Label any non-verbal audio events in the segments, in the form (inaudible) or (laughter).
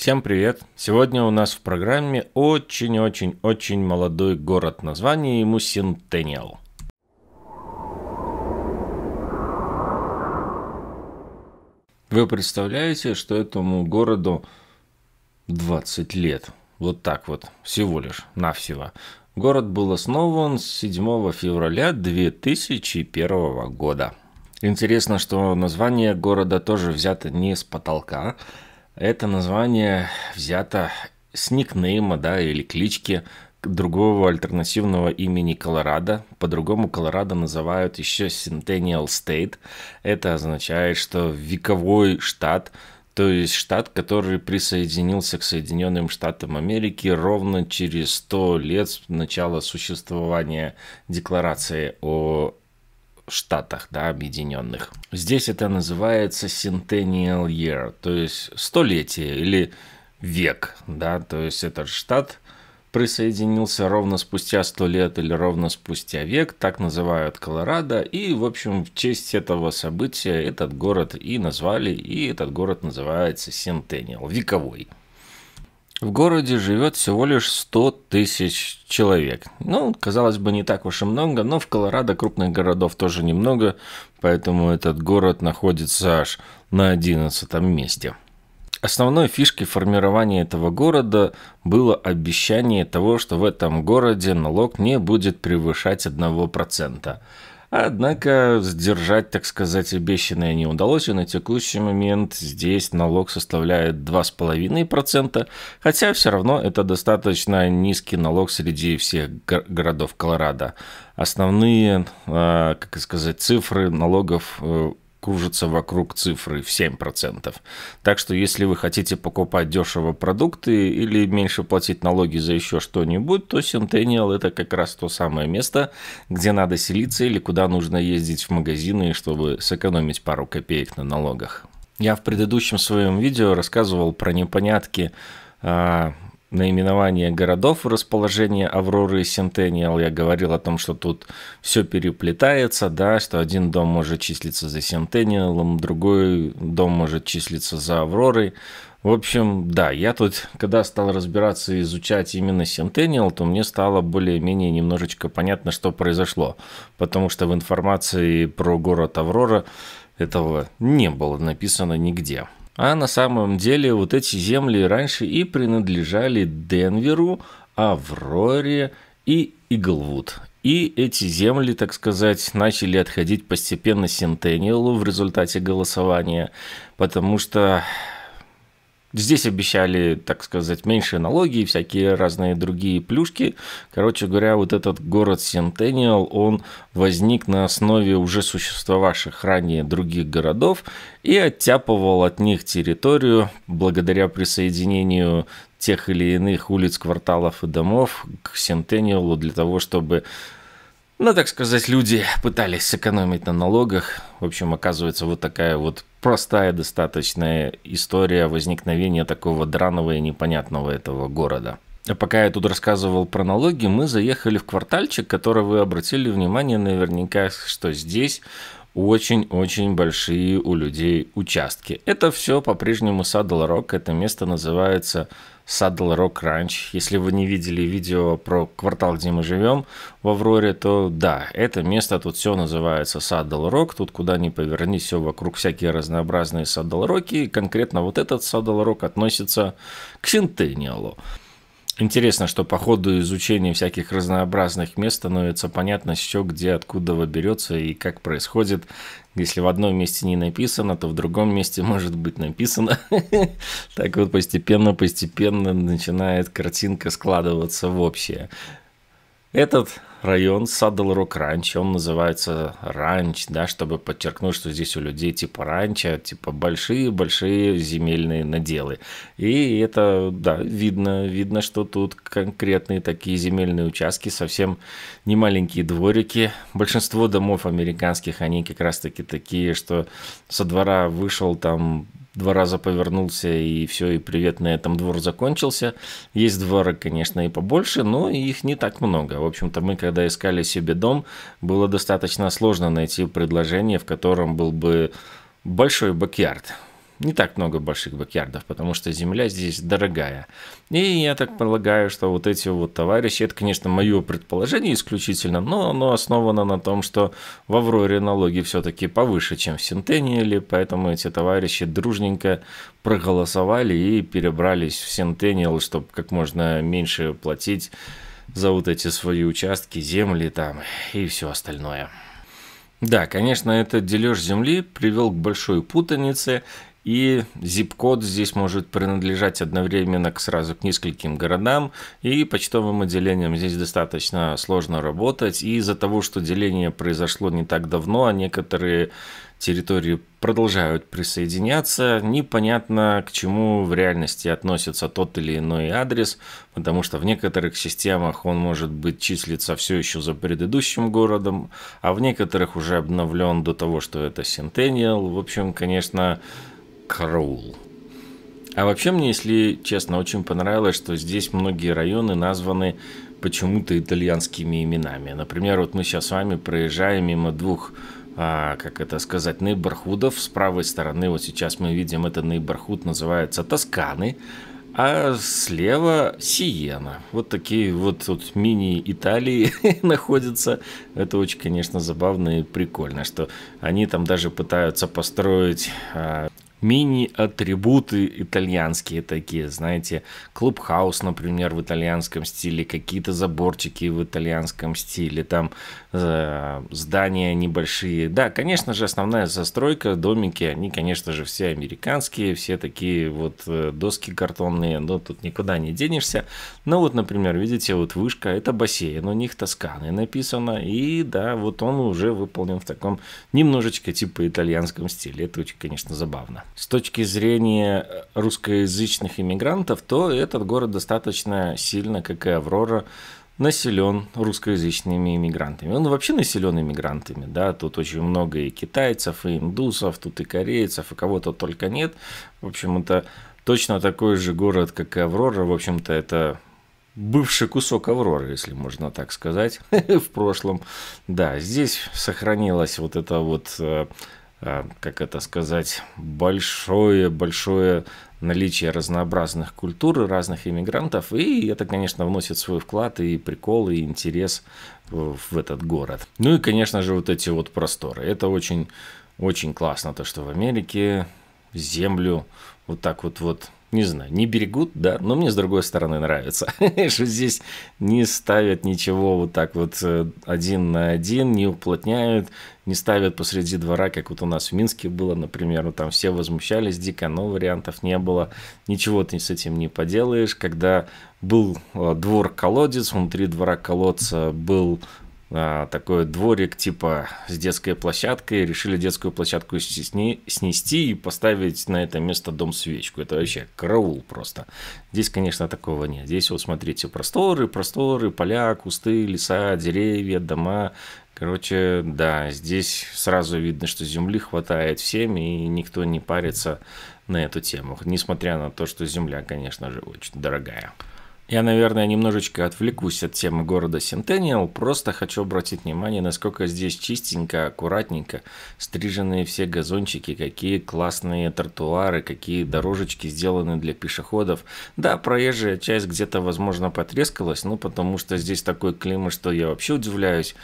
Всем привет! Сегодня у нас в программе очень-очень-очень молодой город, название ему Сентенел. Вы представляете, что этому городу 20 лет. Вот так вот, всего лишь, навсего. Город был основан 7 февраля 2001 года. Интересно, что название города тоже взято не с потолка, это название взято с никнейма, да, или клички другого альтернативного имени Колорадо. По-другому Колорадо называют еще Centennial State. Это означает, что вековой штат, то есть штат, который присоединился к Соединенным Штатам Америки ровно через 100 лет с начала существования Декларации о Штатах, да, Объединенных. Здесь это называется Centennial Year, то есть столетие или век, да, то есть этот штат присоединился ровно спустя 100 лет или ровно спустя век, так называют Колорадо, и, в общем, в честь этого события этот город и назвали, и этот город называется Сентенниал, вековой. В городе живет всего лишь 100 тысяч человек. Ну, казалось бы, не так уж и много, но в Колорадо крупных городов тоже немного, поэтому этот город находится аж на 11 месте. Основной фишкой формирования этого города было обещание того, что в этом городе налог не будет превышать 1%. Однако сдержать, так сказать, обещанное не удалось, и на текущий момент здесь налог составляет 2,5%, хотя все равно это достаточно низкий налог среди всех городов Колорадо. Основные, а, как сказать, цифры налогов э, кружится вокруг цифры в 7%. Так что если вы хотите покупать дешево продукты или меньше платить налоги за еще что-нибудь, то Centennial это как раз то самое место, где надо селиться или куда нужно ездить в магазины, чтобы сэкономить пару копеек на налогах. Я в предыдущем своем видео рассказывал про непонятки а, Наименования городов и расположение Авроры и Сентениал. Я говорил о том, что тут все переплетается, да, что один дом может числиться за Сентениалом, другой дом может числиться за Авророй. В общем, да, я тут, когда стал разбираться и изучать именно Сентениал, то мне стало более-менее немножечко понятно, что произошло. Потому что в информации про город Аврора этого не было написано нигде. А на самом деле вот эти земли раньше и принадлежали Денверу, Авроре и Иглвуд. И эти земли, так сказать, начали отходить постепенно Сентениалу в результате голосования, потому что Здесь обещали, так сказать, меньшие налоги и всякие разные другие плюшки. Короче говоря, вот этот город Сентениал, он возник на основе уже существовавших ранее других городов и оттяпывал от них территорию благодаря присоединению тех или иных улиц, кварталов и домов к Сентениалу для того, чтобы ну, так сказать, люди пытались сэкономить на налогах. В общем, оказывается, вот такая вот простая достаточная история возникновения такого драного и непонятного этого города. А пока я тут рассказывал про налоги, мы заехали в квартальчик, который вы обратили внимание наверняка, что здесь очень-очень большие у людей участки. Это все по-прежнему Saddle Rock. Это место называется Saddle Rock Ranch. Если вы не видели видео про квартал, где мы живем в Авроре, то да, это место, тут все называется Saddle Rock. Тут куда ни поверни, все вокруг всякие разнообразные Saddle Rock. И конкретно вот этот Saddle Rock относится к Сентениалу. Интересно, что по ходу изучения всяких разнообразных мест становится понятно, что где, откуда его берется и как происходит. Если в одном месте не написано, то в другом месте может быть написано. (laughs) Так вот постепенно-постепенно начинает картинка складываться в общее. Этот район Саддл Рок Ранч, он называется Ранч, да, чтобы подчеркнуть, что здесь у людей типа ранча, типа большие-большие земельные наделы. И это, да, видно, видно, что тут конкретные такие земельные участки, совсем не маленькие дворики. Большинство домов американских, они как раз-таки такие, что со двора вышел там два раза повернулся и все, и привет, на этом двор закончился. Есть дворы, конечно, и побольше, но их не так много. В общем-то, мы когда искали себе дом, было достаточно сложно найти предложение, в котором был бы большой бакьярд не так много больших бэкьярдов, потому что земля здесь дорогая. И я так полагаю, что вот эти вот товарищи, это, конечно, мое предположение исключительно, но оно основано на том, что в Авроре налоги все-таки повыше, чем в Сентениеле, поэтому эти товарищи дружненько проголосовали и перебрались в Сентениел, чтобы как можно меньше платить за вот эти свои участки, земли там и все остальное. Да, конечно, этот дележ земли привел к большой путанице и zip-код здесь может принадлежать одновременно к сразу к нескольким городам, и почтовым отделениям. здесь достаточно сложно работать, и из-за того, что деление произошло не так давно, а некоторые территории продолжают присоединяться, непонятно к чему в реальности относится тот или иной адрес, потому что в некоторых системах он может быть числится все еще за предыдущим городом, а в некоторых уже обновлен до того, что это Centennial. В общем, конечно, Кроул. А вообще мне, если честно, очень понравилось, что здесь многие районы названы почему-то итальянскими именами. Например, вот мы сейчас с вами проезжаем мимо двух а, как это сказать, нейборхудов. С правой стороны, вот сейчас мы видим, это нейборхуд называется Тосканы, а слева Сиена. Вот такие вот, вот мини-Италии (laughs) находятся. Это очень, конечно, забавно и прикольно, что они там даже пытаются построить а, мини-атрибуты итальянские такие, знаете, клубхаус, например, в итальянском стиле, какие-то заборчики в итальянском стиле, там э, здания небольшие. Да, конечно же, основная застройка, домики, они, конечно же, все американские, все такие вот э, доски картонные, но тут никуда не денешься. Ну вот, например, видите, вот вышка, это бассейн, у них Тосканы написано, и да, вот он уже выполнен в таком немножечко типа итальянском стиле. Это очень, конечно, забавно с точки зрения э, русскоязычных иммигрантов, то этот город достаточно сильно, как и Аврора, населен русскоязычными иммигрантами. Он вообще населен иммигрантами, да, тут очень много и китайцев, и индусов, тут и корейцев, и кого-то только нет. В общем, это точно такой же город, как и Аврора, в общем-то, это бывший кусок Авроры, если можно так сказать, (laughs) в прошлом. Да, здесь сохранилась вот эта вот э, Э, как это сказать, большое-большое наличие разнообразных культур, разных иммигрантов, и это, конечно, вносит свой вклад и прикол, и интерес э, в этот город. Ну и, конечно же, вот эти вот просторы. Это очень, очень классно, то, что в Америке землю вот так вот вот не знаю, не берегут, да, но мне с другой стороны нравится, что (laughs) здесь не ставят ничего вот так вот э, один на один, не уплотняют, не ставят посреди двора, как вот у нас в Минске было, например, ну, там все возмущались дико, но вариантов не было, ничего ты с этим не поделаешь, когда был э, двор-колодец, внутри двора-колодца был а, такой дворик типа с детской площадкой, решили детскую площадку снести и поставить на это место дом-свечку. Это вообще караул просто. Здесь, конечно, такого нет. Здесь вот смотрите, просторы, просторы, поля, кусты, леса, деревья, дома. Короче, да, здесь сразу видно, что земли хватает всем, и никто не парится на эту тему. Несмотря на то, что земля, конечно же, очень дорогая. Я, наверное, немножечко отвлекусь от темы города Сентениал, просто хочу обратить внимание, насколько здесь чистенько, аккуратненько, стрижены все газончики, какие классные тротуары, какие дорожечки сделаны для пешеходов. Да, проезжая часть где-то, возможно, потрескалась, ну, потому что здесь такой климат, что я вообще удивляюсь,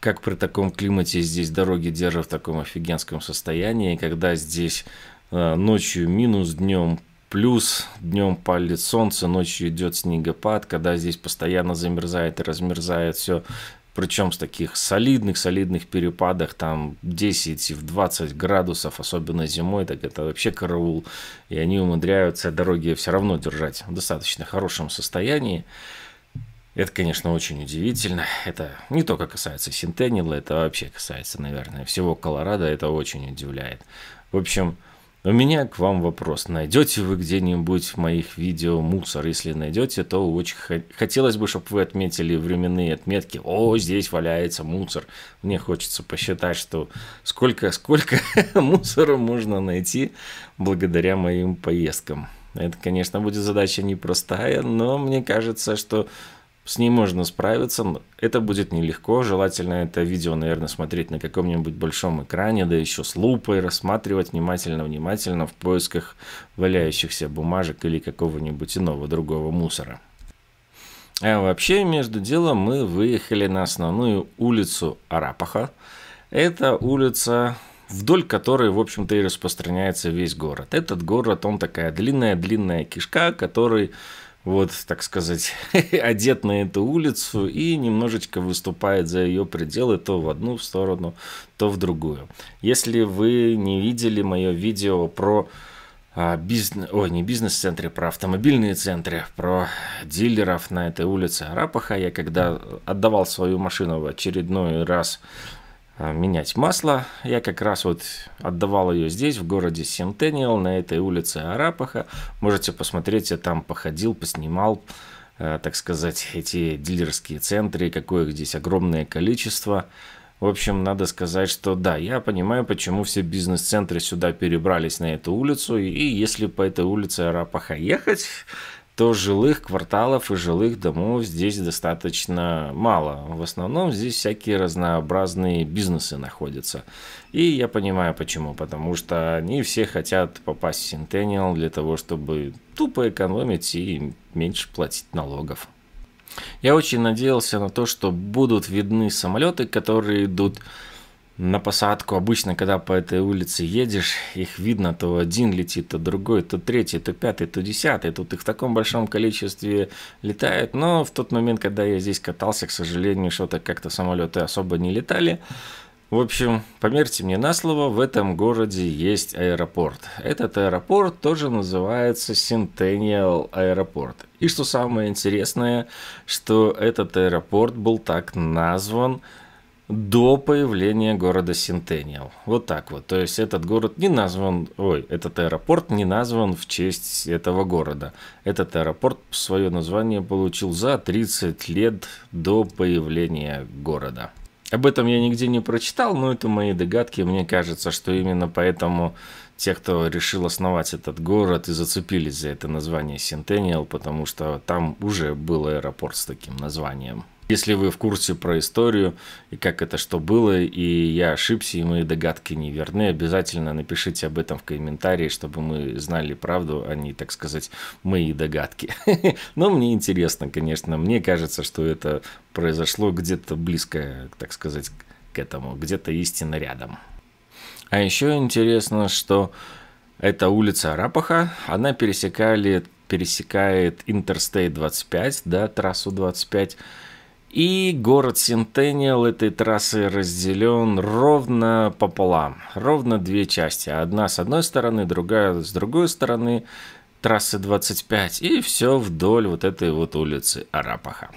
как при таком климате здесь дороги держат в таком офигенском состоянии, когда здесь э, ночью минус, днем плюс, днем палит солнце, ночью идет снегопад, когда здесь постоянно замерзает и размерзает все. Причем с таких солидных, солидных перепадах, там 10 в 20 градусов, особенно зимой, так это вообще караул. И они умудряются дороги все равно держать в достаточно хорошем состоянии. Это, конечно, очень удивительно. Это не только касается Синтенила, это вообще касается, наверное, всего Колорадо. Это очень удивляет. В общем, у меня к вам вопрос. Найдете вы где-нибудь в моих видео мусор? Если найдете, то очень хотелось бы, чтобы вы отметили временные отметки. О, здесь валяется мусор. Мне хочется посчитать, что сколько, сколько (laughs) мусора можно найти благодаря моим поездкам. Это, конечно, будет задача непростая, но мне кажется, что с ней можно справиться, но это будет нелегко. Желательно это видео, наверное, смотреть на каком-нибудь большом экране, да еще с лупой, рассматривать внимательно-внимательно в поисках валяющихся бумажек или какого-нибудь иного другого мусора. А вообще, между делом, мы выехали на основную улицу Арапаха. Это улица, вдоль которой, в общем-то, и распространяется весь город. Этот город, он такая длинная-длинная кишка, который вот, так сказать, (laughs) одет на эту улицу и немножечко выступает за ее пределы то в одну сторону, то в другую. Если вы не видели мое видео про а, бизнес, ой, не бизнес-центре, про автомобильные центры, про дилеров на этой улице Арапаха. Я когда отдавал свою машину в очередной раз Э, менять масло. Я как раз вот отдавал ее здесь, в городе Сентениал, на этой улице Арапаха. Можете посмотреть, я там походил, поснимал, э, так сказать, эти дилерские центры, какое их здесь огромное количество. В общем, надо сказать, что да, я понимаю, почему все бизнес-центры сюда перебрались на эту улицу. И если по этой улице Арапаха ехать, то жилых кварталов и жилых домов здесь достаточно мало. В основном здесь всякие разнообразные бизнесы находятся. И я понимаю почему, потому что они все хотят попасть в Centennial для того, чтобы тупо экономить и меньше платить налогов. Я очень надеялся на то, что будут видны самолеты, которые идут на посадку. Обычно, когда по этой улице едешь, их видно, то один летит, то другой, то третий, то пятый, то десятый. Тут их в таком большом количестве летают. Но в тот момент, когда я здесь катался, к сожалению, что-то как-то самолеты особо не летали. В общем, поверьте мне на слово, в этом городе есть аэропорт. Этот аэропорт тоже называется Centennial Аэропорт. И что самое интересное, что этот аэропорт был так назван – до появления города Сентениал. Вот так вот. То есть этот город не назван, ой, этот аэропорт не назван в честь этого города. Этот аэропорт свое название получил за 30 лет до появления города. Об этом я нигде не прочитал, но это мои догадки. Мне кажется, что именно поэтому те, кто решил основать этот город и зацепились за это название Сентениал, потому что там уже был аэропорт с таким названием. Если вы в курсе про историю и как это что было, и я ошибся, и мои догадки не верны, обязательно напишите об этом в комментарии, чтобы мы знали правду, а не, так сказать, мои догадки. (laughs) Но мне интересно, конечно, мне кажется, что это произошло где-то близко, так сказать, к этому, где-то истина рядом. А еще интересно, что эта улица Рапаха, она пересекает пересекает Интерстейт 25, да, трассу 25, и город Сентениал этой трассы разделен ровно пополам, ровно две части. Одна с одной стороны, другая с другой стороны трассы 25. И все вдоль вот этой вот улицы Арапаха.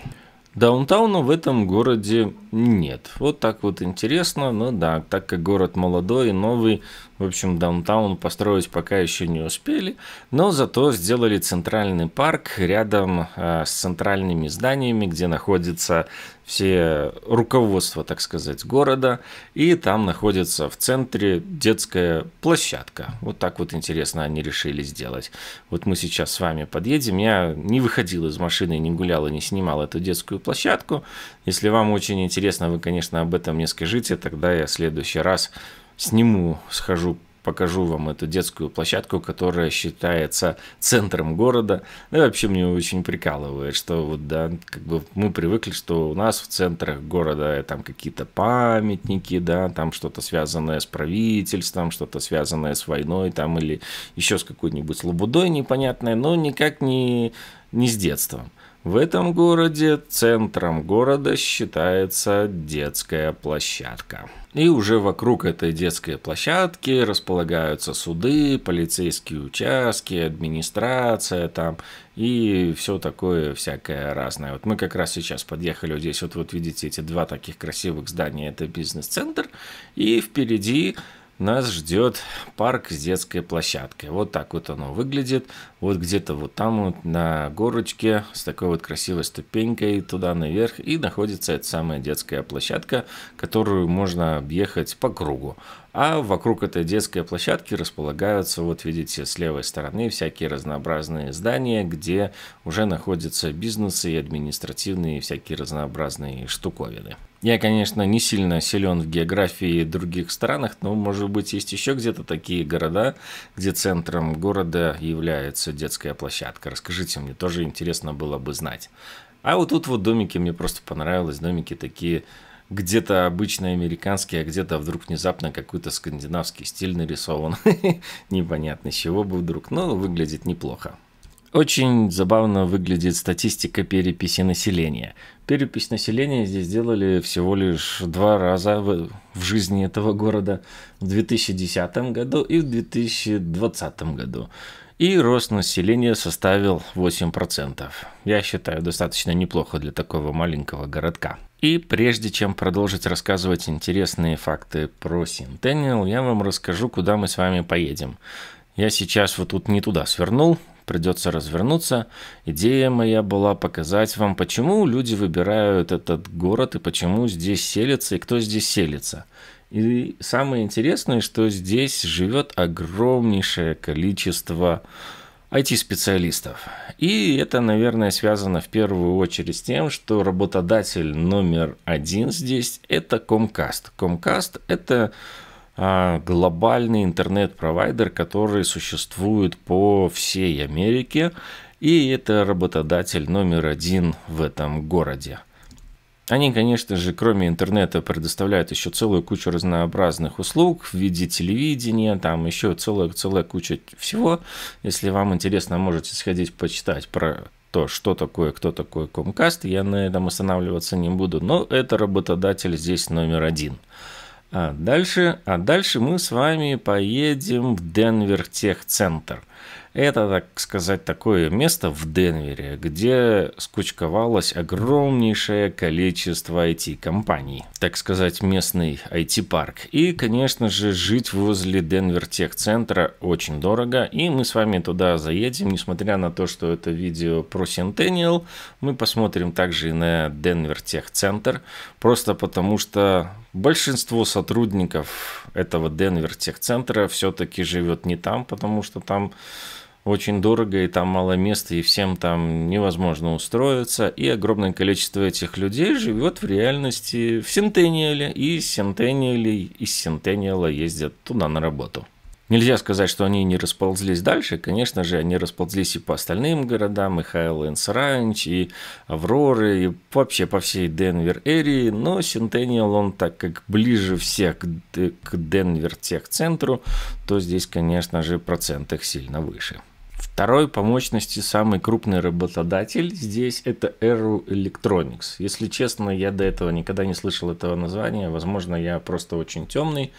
Даунтауна в этом городе нет. Вот так вот интересно. Ну да, так как город молодой и новый, в общем, даунтаун построить пока еще не успели. Но зато сделали центральный парк рядом э, с центральными зданиями, где находится все руководство, так сказать, города, и там находится в центре детская площадка. Вот так вот интересно они решили сделать. Вот мы сейчас с вами подъедем, я не выходил из машины, не гулял и не снимал эту детскую площадку. Если вам очень интересно, вы, конечно, об этом мне скажите, тогда я в следующий раз сниму, схожу покажу вам эту детскую площадку, которая считается центром города. Ну и вообще мне очень прикалывает, что вот, да, как бы мы привыкли, что у нас в центрах города там какие-то памятники, да, там что-то связанное с правительством, что-то связанное с войной, там или еще с какой-нибудь лабудой непонятной, но никак не, не с детством. В этом городе центром города считается детская площадка. И уже вокруг этой детской площадки располагаются суды, полицейские участки, администрация там и все такое всякое разное. Вот мы как раз сейчас подъехали вот здесь, вот, вот видите эти два таких красивых здания, это бизнес-центр, и впереди нас ждет парк с детской площадкой. Вот так вот оно выглядит. Вот где-то вот там вот на горочке с такой вот красивой ступенькой туда наверх и находится эта самая детская площадка, которую можно объехать по кругу. А вокруг этой детской площадки располагаются, вот видите, с левой стороны всякие разнообразные здания, где уже находятся бизнесы и административные всякие разнообразные штуковины. Я, конечно, не сильно силен в географии других странах, но, может быть, есть еще где-то такие города, где центром города является детская площадка. Расскажите мне, тоже интересно было бы знать. А вот тут вот домики мне просто понравились, домики такие где-то обычный американский, а где-то вдруг внезапно какой-то скандинавский стиль нарисован. (laughs) Непонятно, с чего бы вдруг, но выглядит неплохо. Очень забавно выглядит статистика переписи населения. Перепись населения здесь сделали всего лишь два раза в, в жизни этого города в 2010 году и в 2020 году и рост населения составил 8%. Я считаю, достаточно неплохо для такого маленького городка. И прежде чем продолжить рассказывать интересные факты про Синтенниал, я вам расскажу, куда мы с вами поедем. Я сейчас вот тут не туда свернул, придется развернуться. Идея моя была показать вам, почему люди выбирают этот город и почему здесь селятся и кто здесь селится. И самое интересное, что здесь живет огромнейшее количество IT-специалистов. И это, наверное, связано в первую очередь с тем, что работодатель номер один здесь – это Comcast. Comcast – это а, глобальный интернет-провайдер, который существует по всей Америке, и это работодатель номер один в этом городе. Они, конечно же, кроме интернета, предоставляют еще целую кучу разнообразных услуг в виде телевидения, там еще целая, целая куча всего. Если вам интересно, можете сходить почитать про то, что такое, кто такой Comcast, я на этом останавливаться не буду, но это работодатель здесь номер один. А дальше, а дальше мы с вами поедем в Денвер Тех центр это, так сказать, такое место в Денвере, где скучковалось огромнейшее количество IT-компаний. Так сказать, местный IT-парк. И, конечно же, жить возле Денвер Тех-центра очень дорого. И мы с вами туда заедем, несмотря на то, что это видео про Centennial. Мы посмотрим также и на Денвер Тех-центр. Просто потому что Большинство сотрудников этого Денвер техцентра все-таки живет не там, потому что там очень дорого и там мало места, и всем там невозможно устроиться. И огромное количество этих людей живет в реальности в Сентениале, и Сентениале из Сентениала ездят туда на работу. Нельзя сказать, что они не расползлись дальше. Конечно же, они расползлись и по остальным городам, и Хайлендс Ранч, и Авроры, и вообще по всей Денвер-эрии. Но Сентениал, он так как ближе всех к Денвер-тех-центру, то здесь, конечно же, процент их сильно выше. Второй по мощности самый крупный работодатель здесь это Aero Electronics. Если честно, я до этого никогда не слышал этого названия. Возможно, я просто очень темный.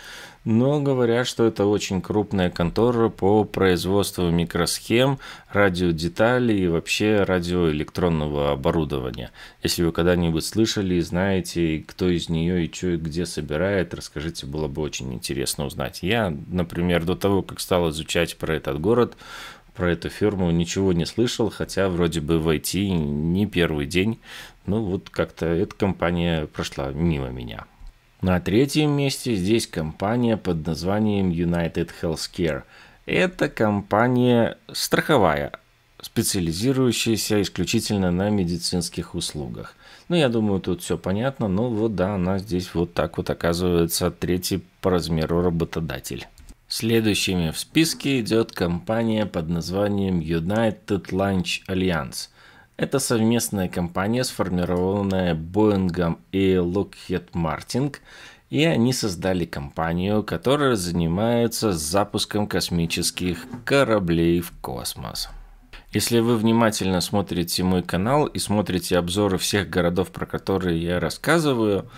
Но говорят, что это очень крупная контора по производству микросхем, радиодеталей и вообще радиоэлектронного оборудования. Если вы когда-нибудь слышали и знаете, кто из нее и что и где собирает, расскажите, было бы очень интересно узнать. Я, например, до того, как стал изучать про этот город, про эту фирму ничего не слышал, хотя вроде бы в IT не первый день. Ну вот как-то эта компания прошла мимо меня. На третьем месте здесь компания под названием United Healthcare. Это компания страховая, специализирующаяся исключительно на медицинских услугах. Ну, я думаю, тут все понятно, но вот да, она здесь вот так вот оказывается третий по размеру работодатель. Следующими в списке идет компания под названием United Launch Alliance. Это совместная компания, сформированная Боингом и Lockheed Martin, и они создали компанию, которая занимается запуском космических кораблей в космос. Если вы внимательно смотрите мой канал и смотрите обзоры всех городов, про которые я рассказываю,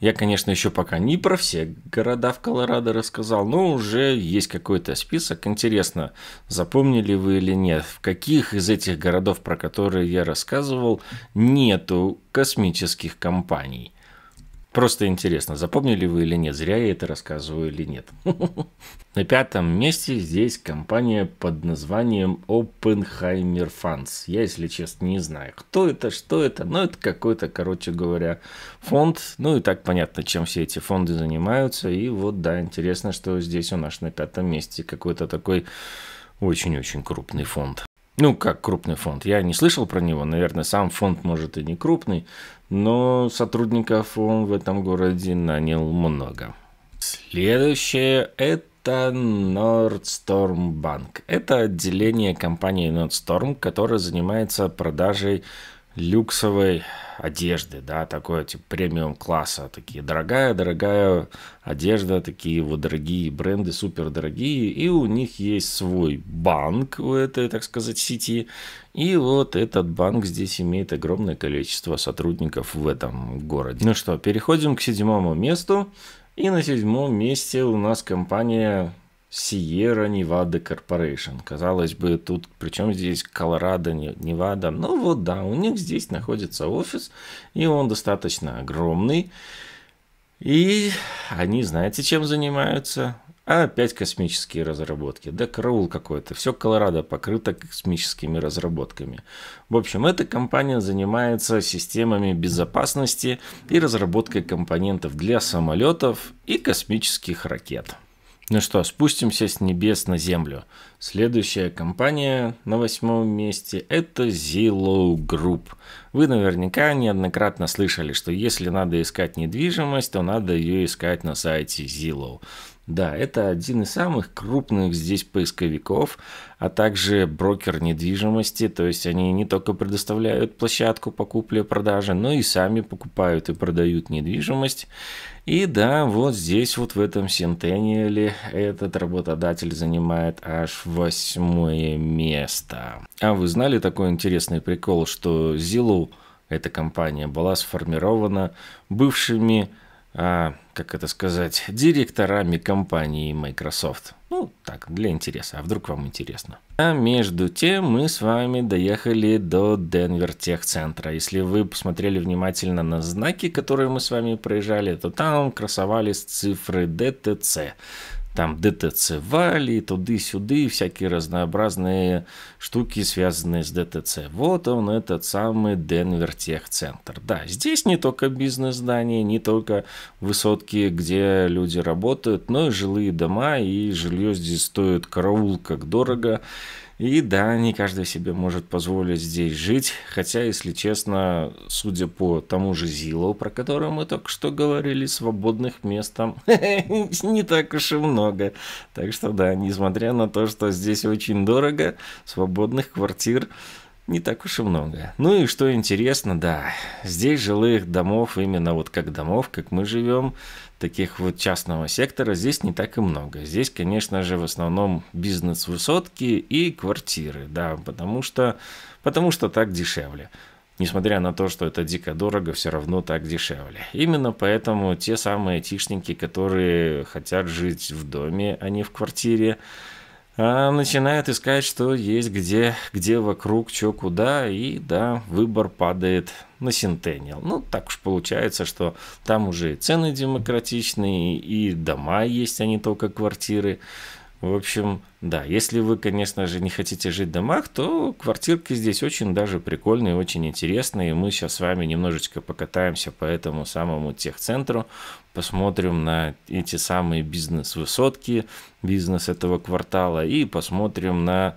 я, конечно, еще пока не про все города в Колорадо рассказал, но уже есть какой-то список. Интересно, запомнили вы или нет, в каких из этих городов, про которые я рассказывал, нету космических компаний. Просто интересно, запомнили вы или нет, зря я это рассказываю или нет. (laughs) На пятом месте здесь компания под названием Oppenheimer Funds. Я, если честно, не знаю, кто это, что это, но это какой-то, короче говоря, фонд. Ну и так понятно, чем все эти фонды занимаются. И вот, да, интересно, что здесь у нас на пятом месте какой-то такой очень-очень крупный фонд. Ну, как крупный фонд. Я не слышал про него. Наверное, сам фонд, может, и не крупный но сотрудников он в этом городе нанял много. Следующее – это Nordstorm Bank. Это отделение компании Nordstorm, которое занимается продажей люксовой одежды, да, такое типа премиум класса, такие дорогая, дорогая одежда, такие вот дорогие бренды, супер дорогие, и у них есть свой банк у этой, так сказать, сети, и вот этот банк здесь имеет огромное количество сотрудников в этом городе. Ну что, переходим к седьмому месту, и на седьмом месте у нас компания Sierra Nevada Corporation. Казалось бы, тут причем здесь Колорадо, Невада. Ну вот да, у них здесь находится офис, и он достаточно огромный. И они, знаете, чем занимаются? А опять космические разработки. Да караул какой-то. Все Колорадо покрыто космическими разработками. В общем, эта компания занимается системами безопасности и разработкой компонентов для самолетов и космических ракет. Ну что, спустимся с небес на землю. Следующая компания на восьмом месте – это Zillow Group. Вы наверняка неоднократно слышали, что если надо искать недвижимость, то надо ее искать на сайте Zillow. Да, это один из самых крупных здесь поисковиков, а также брокер недвижимости, то есть они не только предоставляют площадку по купле-продаже, но и сами покупают и продают недвижимость. И да, вот здесь вот в этом Сентениале этот работодатель занимает аж восьмое место. А вы знали такой интересный прикол, что Zillow, эта компания, была сформирована бывшими а, как это сказать, директорами компании Microsoft. Ну, так, для интереса, а вдруг вам интересно. А между тем мы с вами доехали до Денвер Тех Центра. Если вы посмотрели внимательно на знаки, которые мы с вами проезжали, то там красовались цифры ДТЦ там ДТЦ-вали, туды-сюды, всякие разнообразные штуки, связанные с ДТЦ. Вот он, этот самый Денвер Техцентр. Да, здесь не только бизнес-здания, не только высотки, где люди работают, но и жилые дома, и жилье здесь стоит караул как дорого. И да, не каждый себе может позволить здесь жить, хотя, если честно, судя по тому же Зилу, про которого мы только что говорили, свободных мест там (laughs) не так уж и много. Так что да, несмотря на то, что здесь очень дорого, свободных квартир не так уж и много. Ну и что интересно, да, здесь жилых домов, именно вот как домов, как мы живем, таких вот частного сектора, здесь не так и много. Здесь, конечно же, в основном бизнес-высотки и квартиры, да, потому что, потому что так дешевле. Несмотря на то, что это дико дорого, все равно так дешевле. Именно поэтому те самые айтишники, которые хотят жить в доме, а не в квартире, а начинает искать, что есть где, где вокруг, что куда, и да, выбор падает на Сентенниал. Ну, так уж получается, что там уже и цены демократичные, и дома есть, а не только квартиры, в общем, да, если вы, конечно же, не хотите жить в домах, то квартирки здесь очень даже прикольные, очень интересные. Мы сейчас с вами немножечко покатаемся по этому самому техцентру, посмотрим на эти самые бизнес-высотки, бизнес этого квартала и посмотрим на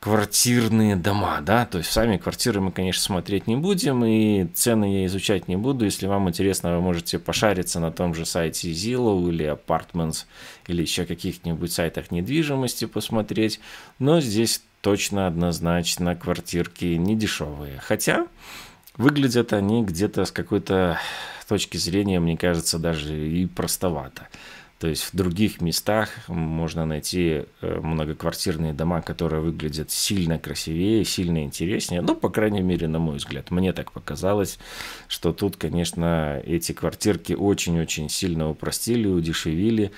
квартирные дома, да, то есть сами квартиры мы, конечно, смотреть не будем, и цены я изучать не буду. Если вам интересно, вы можете пошариться на том же сайте Zillow или Apartments, или еще каких-нибудь сайтах недвижимости посмотреть, но здесь точно однозначно квартирки не дешевые. Хотя выглядят они где-то с какой-то точки зрения, мне кажется, даже и простовато. То есть в других местах можно найти э, многоквартирные дома, которые выглядят сильно красивее, сильно интереснее. Ну, по крайней мере, на мой взгляд, мне так показалось, что тут, конечно, эти квартирки очень-очень сильно упростили, удешевили.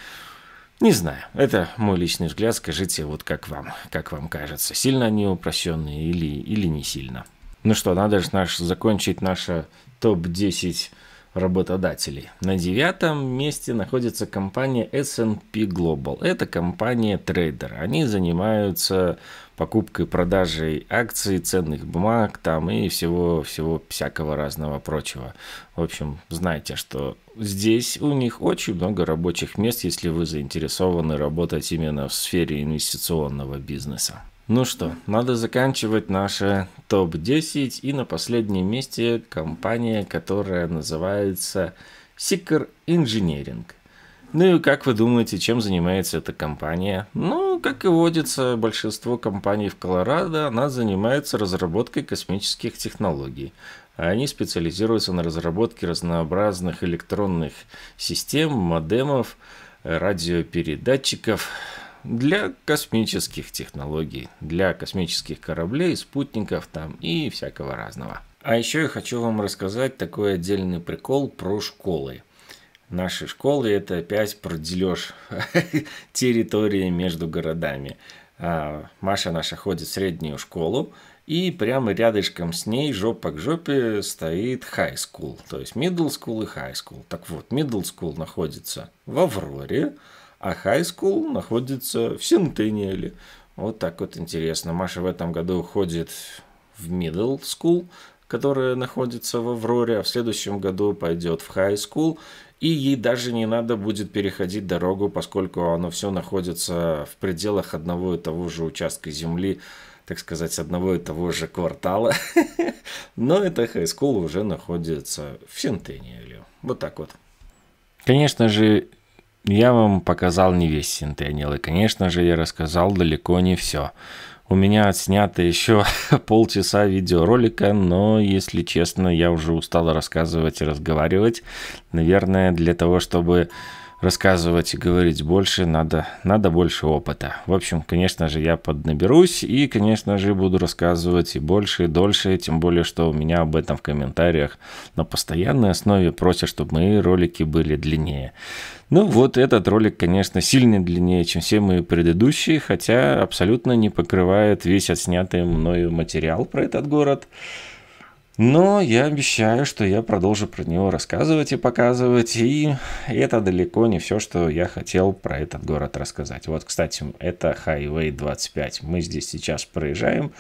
Не знаю, это мой личный взгляд. Скажите, вот как вам, как вам кажется, сильно они упрощенные или, или не сильно? Ну что, надо же наш, закончить наше топ-10 работодателей. На девятом месте находится компания S&P Global. Это компания трейдер. Они занимаются покупкой, продажей акций, ценных бумаг там и всего-всего всякого разного прочего. В общем, знаете, что здесь у них очень много рабочих мест, если вы заинтересованы работать именно в сфере инвестиционного бизнеса. Ну что, надо заканчивать наше топ-10. И на последнем месте компания, которая называется Seeker Engineering. Ну и как вы думаете, чем занимается эта компания? Ну, как и водится, большинство компаний в Колорадо, она занимается разработкой космических технологий. Они специализируются на разработке разнообразных электронных систем, модемов, радиопередатчиков, для космических технологий, для космических кораблей, спутников там и всякого разного. А еще я хочу вам рассказать такой отдельный прикол про школы. Наши школы это опять про дележ (laughs) территории между городами. А, Маша наша ходит в среднюю школу, и прямо рядышком с ней жопа к жопе стоит high school, то есть middle school и high school. Так вот, middle school находится в Авроре, а high school находится в Сентениале. Вот так вот интересно. Маша в этом году уходит в middle school, которая находится в Авроре, а в следующем году пойдет в high school, и ей даже не надо будет переходить дорогу, поскольку оно все находится в пределах одного и того же участка земли, так сказать, одного и того же квартала. (laughs) Но эта high school уже находится в Сентениале. Вот так вот. Конечно же, я вам показал не весь Сентенил, и, конечно же, я рассказал далеко не все. У меня отснято еще (laughs) полчаса видеоролика, но, если честно, я уже устал рассказывать и разговаривать. Наверное, для того, чтобы рассказывать и говорить больше, надо, надо больше опыта. В общем, конечно же, я поднаберусь и, конечно же, буду рассказывать и больше, и дольше, тем более, что у меня об этом в комментариях на постоянной основе просят, чтобы мои ролики были длиннее. Ну вот этот ролик, конечно, сильно длиннее, чем все мои предыдущие, хотя абсолютно не покрывает весь отснятый мною материал про этот город. Но я обещаю, что я продолжу про него рассказывать и показывать, и это далеко не все, что я хотел про этот город рассказать. Вот, кстати, это Highway 25. Мы здесь сейчас проезжаем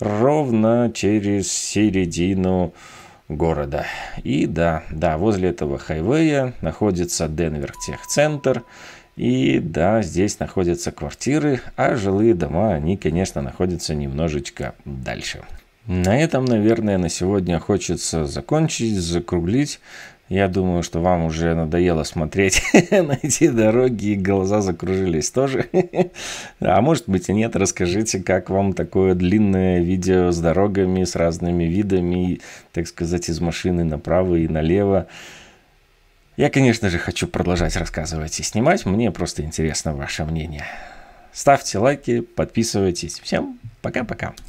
ровно через середину города. И да, да, возле этого хайвея находится Денвер Техцентр. И да, здесь находятся квартиры, а жилые дома, они, конечно, находятся немножечко дальше. На этом, наверное, на сегодня хочется закончить, закруглить. Я думаю, что вам уже надоело смотреть (laughs) на эти дороги, и глаза закружились тоже. (laughs) а может быть и нет, расскажите, как вам такое длинное видео с дорогами, с разными видами, так сказать, из машины направо и налево. Я, конечно же, хочу продолжать рассказывать и снимать, мне просто интересно ваше мнение. Ставьте лайки, подписывайтесь. Всем пока-пока.